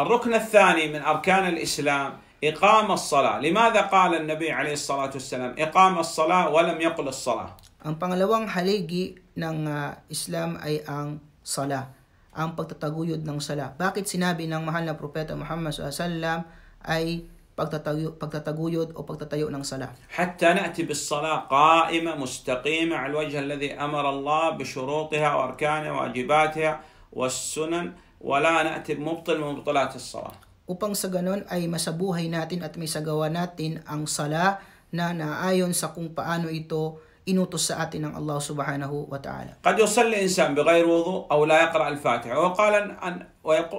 الركن الثاني من أركان الإسلام إقام الصلاة لماذا قال النبي عليه الصلاة والسلام إقام الصلاة ولم يقل الصلاة Ang pangalawang haligi ng uh, Islam ay ang sala, ang pagtataguyod ng sala. Bakit sinabi ng mahal na propeta Muhammad SAW ay pagtatayo, pagtataguyod o pagtatayo ng sala? Hatta na'ti bis sala qa'ima mustaqima al wajh alladhi amara Allah bi shurutiha wa arkaniha wa wajibatiha was sunan wala na'ti mubtil min mubtilat as-salah. Upang sa ganon ay masabuhay natin at may sagawa natin ang sala na naayon sa kung paano ito inutos sa atin ng Allah subhanahu wa ta'ala. قد يصلي إنسان بغير وضوء أو لا يقرأ الفاتحة وقال أن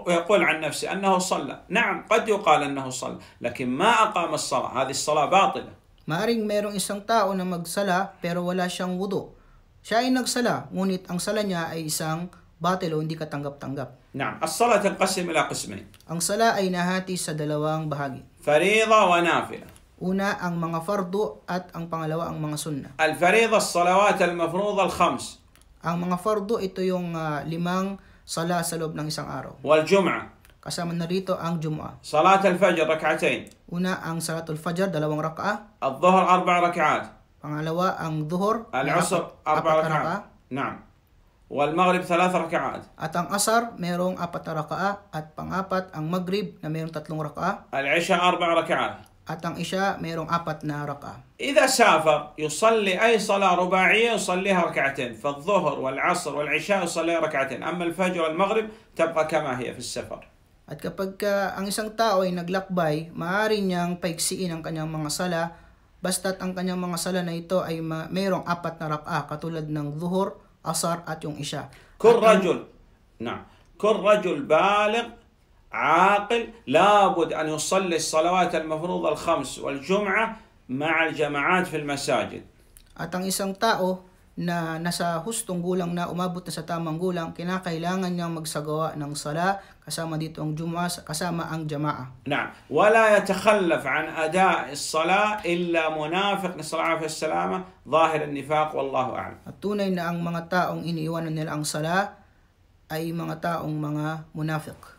ويقول عن نفسه أنه صلى نعم قد يقال أنه صلى لكن ما أقام الصلاة هذه الصلاة باطلة Maaring merong isang tao na magsala pero wala siyang wudu. Siya ay nagsala, ngunit ang sala niya ay isang batil o hindi katanggap-tanggap. نعم الصلاة تنقسم إلى قسمين Ang sala ay nahati sa dalawang bahagi. wa nafila. Una, ang mga fardo at ang pangalawa, ang mga sunna. Al-fariida as-salawat al الصلوات al-khams. Ang mga fardo, ito yung ah, limang sala sa loob ng isang araw. wal والجمعة Kasama na rito ang Salat al-fajr rak'atayn. Una, ang salat al Fajr, dalawang raka'ah. dhuhr أربع ركعات Pangalawa, ang dhuhr. al العصر apat- أربع apat Wal-Maghrib thalath rakaat. At ang asar, merong apat na raka'a. At pang-apat, ang Maghrib na merong tatlong raka'a. Al-Isha arba' rakaat. At ang Isha, merong apat na raka'a. إذا سافر يصلي أي صلاة رباعية يصليها ركعتين فالظهر والعصر والعشاء يصليها ركعتين أما الفجر والمغرب تبقى كما هي في السفر At kapag uh, ang isang tao ay naglakbay, maaari niyang paigsiin ang kanyang mga sala basta't ang kanyang mga sala na ito ay ma- mayroong apat na rak'a katulad ng zuhur, أثر at yung isa. كن رجل نعم كل رجل بالغ عاقل لابد أن يصلي الصلوات المفروضة الخمس والجمعة مع الجماعات في المساجد. At ang isang tao na nasa hustong gulang na umabot na sa tamang gulang, kinakailangan niyang magsagawa ng sala kasama dito ang juma, kasama ang jamaa. Na, wala yatakhallaf an ada sala illa munafiq na sala fi salama zahir nifaq wallahu a'lam. At tunay na ang mga taong iniiwanan nila ang sala ay mga taong mga munafiq.